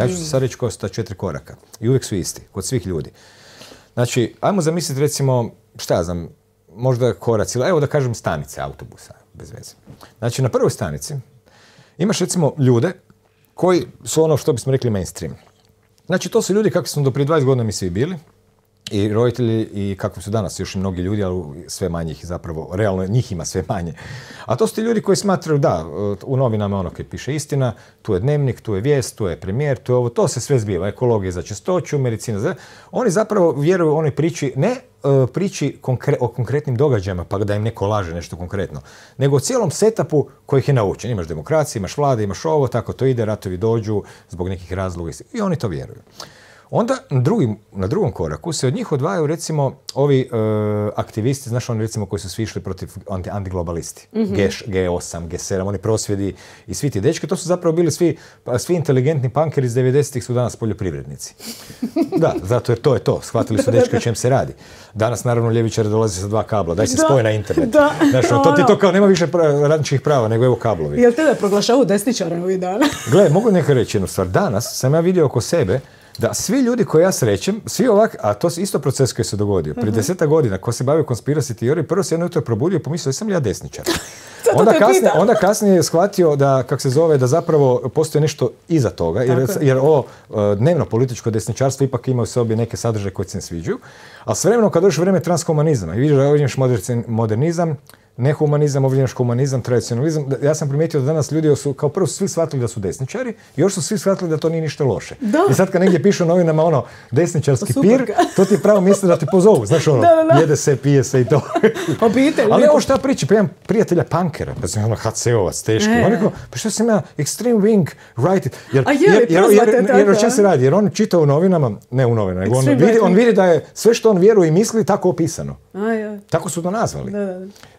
Ja ću sad reći koja četiri koraka. I uvijek su isti, kod svih ljudi. Znači, ajmo zamisliti recimo, šta ja znam, možda korac ili evo da kažem stanice autobusa, bez veze. Znači, na prvoj stanici imaš recimo ljude koji su ono što bismo rekli mainstream. Znači, to su ljudi kakvi smo do prije 20 godina mi svi bili, i roditelji, i kakvi su danas još i mnogi ljudi, ali sve manje ih zapravo, realno njih ima sve manje. A to su ti ljudi koji smatraju, da, u novinama ono kad piše istina, tu je dnevnik, tu je vijest, tu je premijer, tu je ovo, to se sve zbiva, ekologija za čistoću, medicina za... Oni zapravo vjeruju onoj priči, ne e, priči o konkretnim događajima, pa da im neko laže nešto konkretno, nego o cijelom setupu kojih je naučen. Imaš demokraciju, imaš vlade, imaš ovo, tako to ide, ratovi dođu zbog nekih razloga i oni to vjeruju. Onda na, na drugom koraku se od njih odvajaju recimo ovi e, aktivisti, znaš oni recimo koji su svi išli protiv anti, antiglobalisti, mm G, 8 G7, oni prosvjedi i svi ti dečki, to su zapravo bili svi, pa, svi inteligentni punkeri iz 90-ih su danas poljoprivrednici. Da, zato jer to je to, shvatili su dečki o čem se radi. Danas naravno ljevičar dolazi sa dva kabla, daj se da, na internet. Da, ono, to ti ono. to kao nema više radničkih prava nego evo kablovi. Jel tebe proglašavu desničara ovih dana? Gle, mogu neka reći jednu stvar. Danas sam ja vidio oko sebe da svi ljudi koje ja srećem, svi ovak, a to je isto proces koji se dogodio, prije mm deseta godina, ko se bavio konspirasi teorije, prvo se jedno jutro probudio i pomislio, sam li ja desničar? onda, kasnije, onda je shvatio da, kak se zove, da zapravo postoji nešto iza toga, jer, ovo e, dnevno političko desničarstvo ipak ima u sebi neke sadržaje koje se ne sviđaju, a s vremenom kad dođeš vrijeme transhumanizma i vidiš da imaš modernizam, nehumanizam, ovljenaš humanizam, tradicionalizam. Ja sam primijetio da danas ljudi su kao prvo svi shvatili da su desničari, još su svi shvatili da to nije ništa loše. I sad kad negdje pišu novinama ono desničarski pir, to ti je pravo misle da te pozovu. Znaš ono, jede se, pije se i to. Pa Ali ovo šta priča, pa imam prijatelja punkera, pa sam ono HC-ovac, teški. E. pa što sam ja, extreme wing, right it. Jer, se radi? Jer on čita u novinama, ne u novinama, nego vidi, on vidi da je sve što on vjeruje i misli tako opisano. Tako su to nazvali. Da,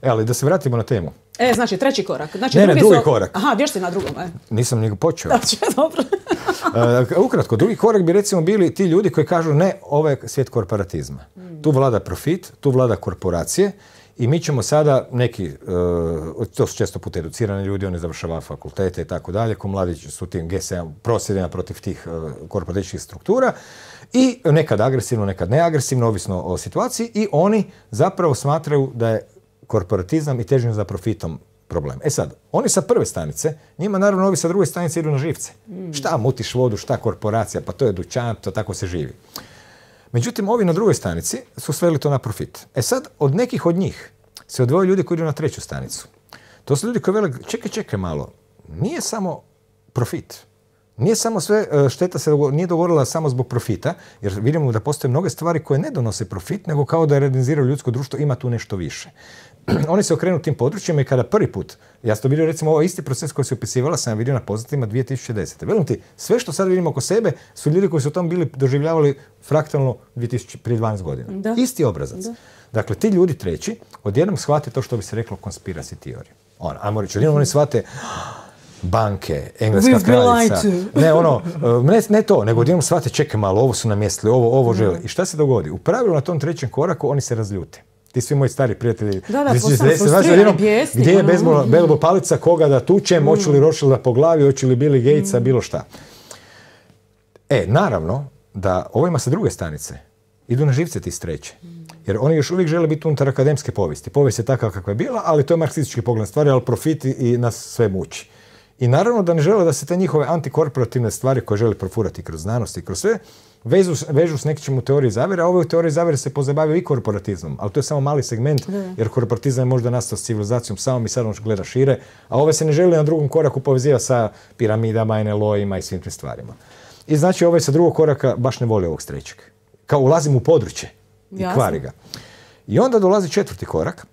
E, ali da se vratimo na temu. E, znači treći korak. Znači, ne, drugi ne, drugi korak. Aha, još si na drugom. E. Nisam ni počeo. dobro. E, dakle, ukratko, drugi korak bi recimo bili ti ljudi koji kažu ne, ovo je svijet korporatizma. Tu vlada profit, tu vlada korporacije i mi ćemo sada neki, e, to su često puta educirani ljudi, oni završava fakultete i tako dalje, ko mladići su tim G7 prosjedima protiv tih korporatičkih struktura i nekad agresivno, nekad neagresivno, ovisno o situaciji i oni zapravo smatraju da je korporatizam i težnju za profitom problem. E sad, oni sa prve stanice, njima naravno ovi sa druge stanice idu na živce. Hmm. Šta mutiš vodu, šta korporacija, pa to je dućan, to tako se živi. Međutim, ovi na drugoj stanici su sveli to na profit. E sad, od nekih od njih se odvoje ljudi koji idu na treću stanicu. To su ljudi koji vele, čekaj, čekaj malo, nije samo profit. Nije samo sve e, šteta se nije dogodila samo zbog profita, jer vidimo da postoje mnoge stvari koje ne donose profit, nego kao da je redenziraju ljudsko društvo, ima tu nešto više. Oni se okrenu tim područjima i kada prvi put, ja sam to vidio recimo ovaj isti proces koji se opisivala, sam vidio na poznatima 2010. Velim ti, sve što sad vidimo oko sebe su ljudi koji su tom bili doživljavali fraktalno prije 12 godina. Isti obrazac. Dakle, ti ljudi treći odjednom shvate to što bi se reklo konspirasi teorije. Ono, ajmo reći, odjednom oni shvate, banke, engleska Ne, ono, e, ne, ne to, nego jednom shvate, čekaj malo, ovo su namjestili, ovo, ovo žele. I šta se dogodi? U pravilu na tom trećem koraku oni se razljute. Ti svi moji stari prijatelji. Gdje je ono. bezbol, palica, koga da tučem, mm. li rošila po glavi, hoću li Billy Gatesa, mm. bilo šta. E, naravno, da ovima ima sa druge stanice. Idu na živce ti streće. Jer oni još uvijek žele biti unutar akademske povijesti. Povijest je takva kakva je bila, ali to je marksistički pogled stvari, ali profiti i nas sve muči. I naravno da ne žele da se te njihove antikorporativne stvari koje žele profurati kroz znanost i kroz sve, vežu, s nekim u teoriji zavere, a je u teoriji zavere se pozabavio i korporatizmom, ali to je samo mali segment, jer korporatizam je možda nastao s civilizacijom samom i sad on gleda šire, a ove se ne žele na drugom koraku poveziva sa piramidama, NLO-ima i svim tim stvarima. I znači ovaj sa drugog koraka baš ne voli ovog s Kao ulazim u područje i kvari ga. I onda dolazi četvrti korak,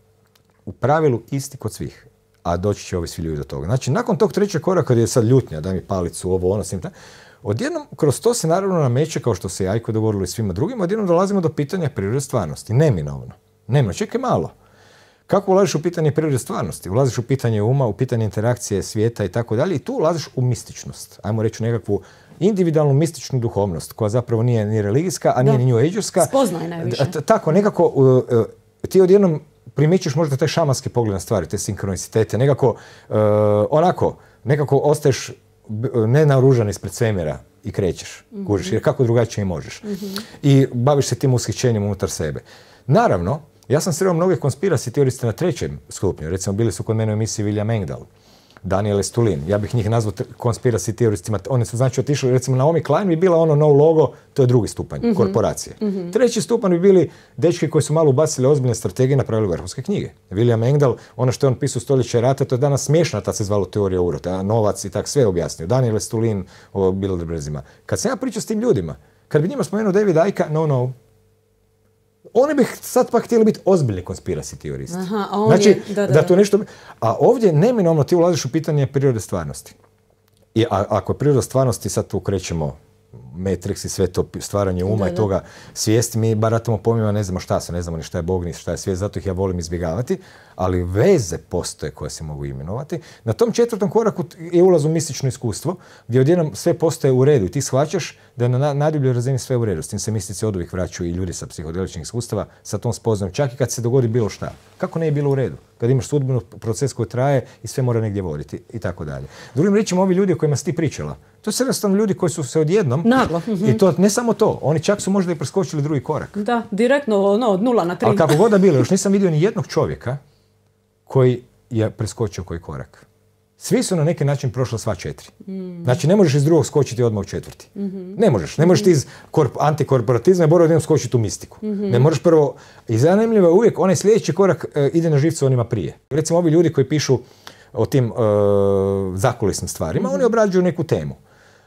u pravilu isti kod svih a doći će ovi svi ljudi do toga. Znači, nakon tog trećeg koraka kad je sad ljutnja, daj mi palicu, ovo, ono, svim Odjednom, kroz to se naravno nameće, kao što se i Ajko dogovorilo i svima drugima, odjednom dolazimo do pitanja prirode stvarnosti. Neminovno. Neminovno. Čekaj malo. Kako ulaziš u pitanje prirode stvarnosti? Ulaziš u pitanje uma, u pitanje interakcije svijeta i tako dalje i tu ulaziš u mističnost. Ajmo reći nekakvu individualnu mističnu duhovnost koja zapravo nije ni religijska, a nije ni new Spoznaj najviše. Tako, nekako e, ti odjednom primjećuješ možda taj šamanski pogled na stvari, te sinkronicitete, nekako, e, onako, nekako ostaješ e, nenaružan ispred svemira i krećeš, mm jer kako drugačije možeš. Mhm. I baviš se tim ushićenjem unutar sebe. Naravno, ja sam sreo mnoge konspirasi teoriste na trećem stupnju, recimo bili su kod mene u emisiji William Engdahl, Daniele Stulin. Ja bih njih nazvao konspiraci teoristima. Oni su znači otišli, recimo Naomi Klein bi bila ono no logo, to je drugi stupanj mhm. korporacije. Mhm. Treći stupanj bi bili dečki koji su malo ubacili ozbiljne strategije i napravili vrhunske knjige. William Engdahl, ono što je on pisao stoljeće rata, to je danas smiješna, ta se zvalo teorija urota, novac i tak sve objasnio. Daniele Stulin, o brzima. Kad sam ja pričao s tim ljudima, kad bi njima spomenuo David ajka no, no, oni bi sad pa htjeli biti ozbiljni konspirasi teoristi. znači, da, to tu nešto... A ovdje neminovno ti ulaziš u pitanje prirode stvarnosti. I a, ako je priroda stvarnosti, sad tu krećemo Matrix i sve to stvaranje uma i toga svijesti, mi baratamo pojmima, ne znamo šta se, ne znamo ni šta je Bog, ni šta je svijest, zato ih ja volim izbjegavati, ali veze postoje koje se mogu imenovati. Na tom četvrtom koraku je ulaz u mistično iskustvo, gdje odjednom sve postoje u redu i ti shvaćaš da je na najdubljoj razini sve u redu. S tim se mistici od uvijek vraćaju i ljudi sa psihodeličnih iskustava, sa tom spoznajom, čak i kad se dogodi bilo šta. Kako ne je bilo u redu? Kad imaš sudbenu proces koji traje i sve mora negdje voditi i tako dalje. Drugim riječima, ovi ljudi o kojima si ti pričala, to su jednostavno ljudi koji su se odjednom i to ne samo to, oni čak su možda i preskočili drugi korak. Da, direktno ono, od nula na tri. Ali kako god da bilo, još nisam vidio ni jednog čovjeka koji je preskočio koji korak. Svi su na neki način prošla sva četiri. Mm. Znači ne možeš iz drugog skočiti odmah u četvrti. Mhm. Ne možeš. Ne možeš ti iz korp- antikorporatizma i jednom skočiti u mistiku. Mhm. Ne možeš prvo... I zanimljivo je uvijek onaj sljedeći korak e, ide na živcu onima prije. Recimo ovi ljudi koji pišu o tim e, zakulisnim stvarima, mhm. oni obrađuju neku temu.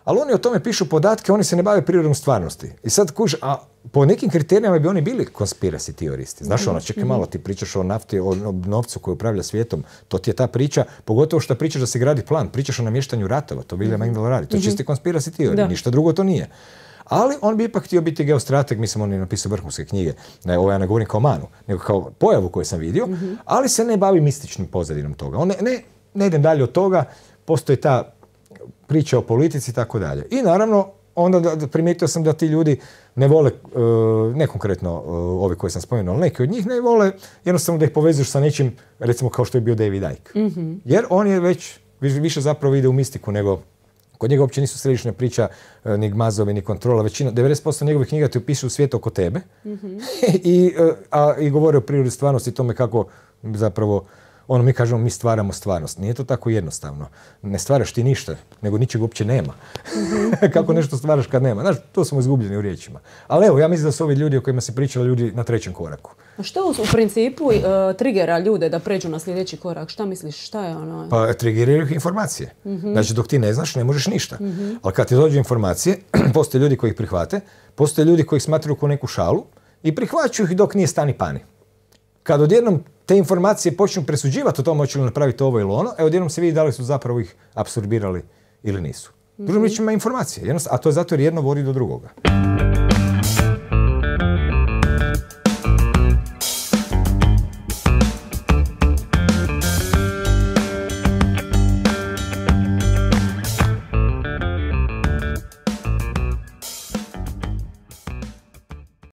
Ali oni o tome pišu podatke, oni se ne bave prirodom stvarnosti. I sad kuž, a po nekim kriterijama bi oni bili konspirasi teoristi. Znaš ono, čekaj malo, ti pričaš o nafti, o novcu koji upravlja svijetom, to ti je ta priča, pogotovo što pričaš da se gradi plan, pričaš o namještanju ratova, to William mhm. Engel radi, to je mhm. čisti konspirasi teorij, ništa drugo to nije. Ali on bi ipak htio biti geostrateg, mislim on je napisao vrhunske knjige, ne, ovo ja ne govorim kao manu, nego kao pojavu koju sam vidio, mhm. ali se ne bavi mističnim pozadinom toga. On ne, ne idem dalje od toga, postoji ta Priča o politici i tako dalje. I naravno, onda primijetio sam da ti ljudi ne vole, e, ne konkretno e, ovi koje sam spomenuo, ali neki od njih ne vole jednostavno da ih povezuješ sa nečim, recimo kao što je bio David Icke. Mhm. Jer on je već, više zapravo ide u mistiku nego Kod njega uopće nisu središnja priča, e, ni gmazove, ni kontrola. Većina, 90% njegovih knjiga ti u svijet oko tebe mhm. I, a, i govore o prirodi stvarnosti i tome kako zapravo ono mi kažemo mi stvaramo stvarnost. Nije to tako jednostavno. Ne stvaraš ti ništa, nego ničeg uopće nema. Mhm. Kako nešto stvaraš kad nema. Znaš, to smo izgubljeni u riječima. Ali evo, ja mislim da su ovi ljudi o kojima se pričala ljudi na trećem koraku. Što u principu e, trigera ljude da pređu na sljedeći korak? Šta misliš? Šta je ono? Pa trigeriraju ih informacije. Mhm. Znači, dok ti ne znaš, ne možeš ništa. Mhm. Ali kad ti dođu informacije, postoje ljudi koji ih prihvate, postoje ljudi koji ih smatraju kao neku šalu i prihvaćaju ih dok nije stani pani. Kad odjednom te informacije počnu presuđivati o tome hoće li napraviti ovo ili ono, evo odjednom se vidi da li su zapravo ih apsorbirali ili nisu. Drugim mm je riječima informacije, a to je zato jer jedno vodi do drugoga.